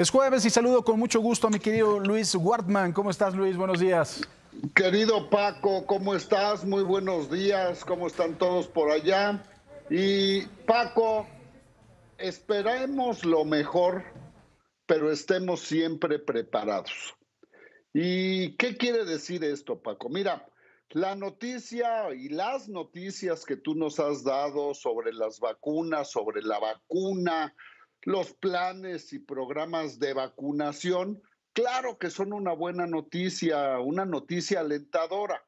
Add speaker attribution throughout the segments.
Speaker 1: Es jueves y saludo con mucho gusto a mi querido Luis Wartman. ¿Cómo estás, Luis? Buenos días.
Speaker 2: Querido Paco,
Speaker 1: ¿cómo estás? Muy buenos días. ¿Cómo están todos por allá?
Speaker 2: Y Paco, esperemos lo mejor, pero estemos siempre preparados. ¿Y qué quiere decir esto, Paco? Mira, la noticia y las noticias que tú nos has dado sobre las vacunas, sobre la vacuna, los planes y programas de vacunación, claro que son una buena noticia, una noticia alentadora,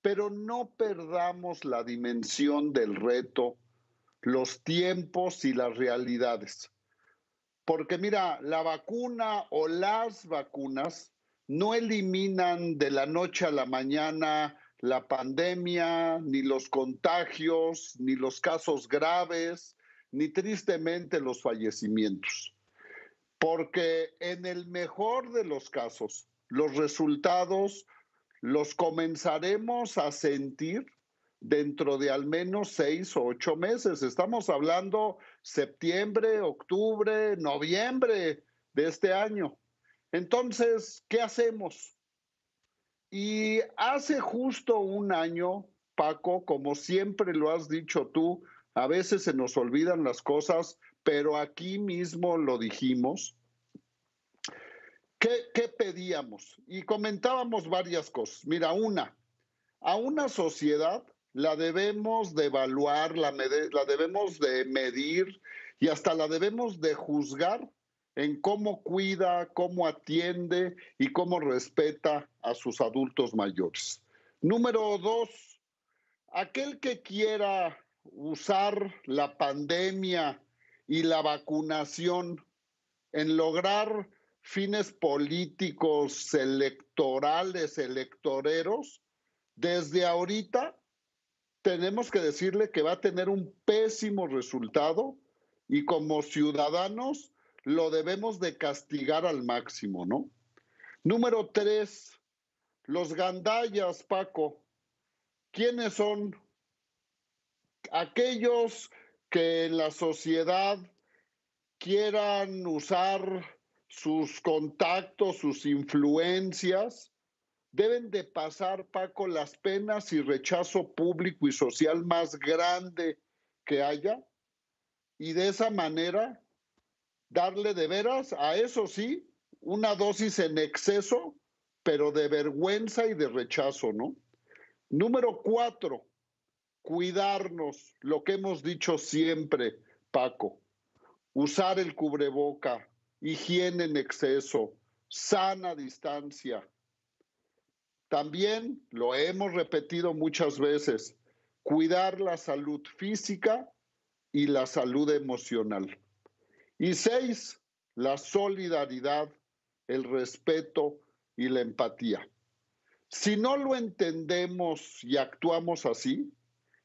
Speaker 2: pero no perdamos la dimensión del reto, los tiempos y las realidades. Porque mira, la vacuna o las vacunas no eliminan de la noche a la mañana la pandemia, ni los contagios, ni los casos graves, ni tristemente los fallecimientos, porque en el mejor de los casos, los resultados los comenzaremos a sentir dentro de al menos seis o ocho meses. Estamos hablando septiembre, octubre, noviembre de este año. Entonces, ¿qué hacemos? Y hace justo un año, Paco, como siempre lo has dicho tú, a veces se nos olvidan las cosas, pero aquí mismo lo dijimos. ¿Qué, pedíamos? Y comentábamos varias cosas. Mira, una, a una sociedad la debemos de evaluar, la, la debemos de medir y hasta la debemos de juzgar en cómo cuida, cómo atiende y cómo respeta a sus adultos mayores. Número dos, aquel que quiera usar la pandemia y la vacunación en lograr fines políticos, electorales, electoreros, desde ahorita tenemos que decirle que va a tener un pésimo resultado y como ciudadanos lo debemos de castigar al máximo, ¿no? Número tres, los gandayas Paco. ¿Quiénes son? aquellos que en la sociedad quieran usar sus contactos, sus influencias, deben de pasar, Paco, las penas y rechazo público y social más grande que haya. Y de esa manera, darle de veras, a eso sí, una dosis en exceso, pero de vergüenza y de rechazo, ¿no? Número cuatro, cuidarnos, lo que hemos dicho siempre, Paco, usar el cubreboca, higiene en exceso, sana distancia. También lo hemos repetido muchas veces, cuidar la salud física y la salud emocional. Y seis, la solidaridad, el respeto y la empatía. Si no lo entendemos y actuamos así,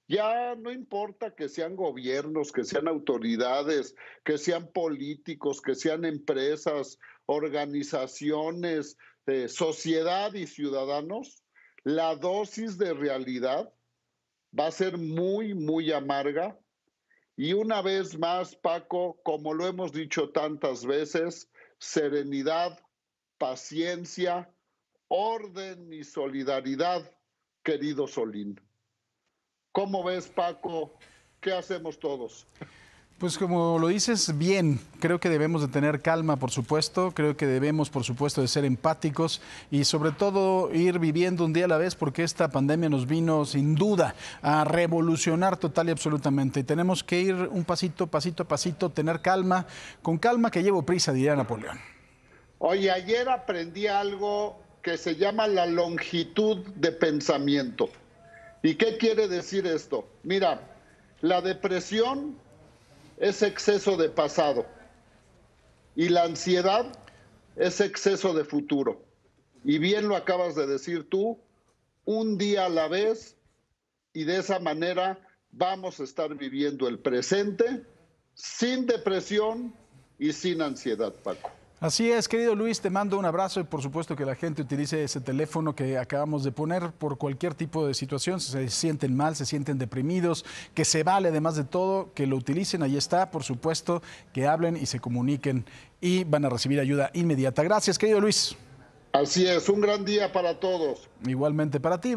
Speaker 2: ya no importa que sean gobiernos, que sean autoridades, que sean políticos, que sean empresas, organizaciones, eh, sociedad y ciudadanos, la dosis de realidad va a ser muy, muy amarga. Y una vez más, Paco, como lo hemos dicho tantas veces, serenidad, paciencia, orden y solidaridad, querido Solín. ¿Cómo ves, Paco? ¿Qué hacemos todos?
Speaker 1: Pues como lo dices bien, creo que debemos de tener calma, por supuesto, creo que debemos, por supuesto, de ser empáticos y sobre todo ir viviendo un día a la vez porque esta pandemia nos vino sin duda a revolucionar total y absolutamente. Y tenemos que ir un pasito, pasito a pasito, tener calma, con calma que llevo prisa, diría Napoleón.
Speaker 2: Oye, ayer aprendí algo que se llama la longitud de pensamiento. ¿Y qué quiere decir esto? Mira, la depresión es exceso de pasado y la ansiedad es exceso de futuro. Y bien lo acabas de decir tú, un día a la vez y de esa manera vamos a estar viviendo el presente sin depresión y sin ansiedad, Paco.
Speaker 1: Así es, querido Luis, te mando un abrazo y por supuesto que la gente utilice ese teléfono que acabamos de poner por cualquier tipo de situación, si se sienten mal, se sienten deprimidos, que se vale además de todo, que lo utilicen, ahí está, por supuesto, que hablen y se comuniquen y van a recibir ayuda inmediata. Gracias, querido Luis. Así es, un gran día para todos. Igualmente para ti.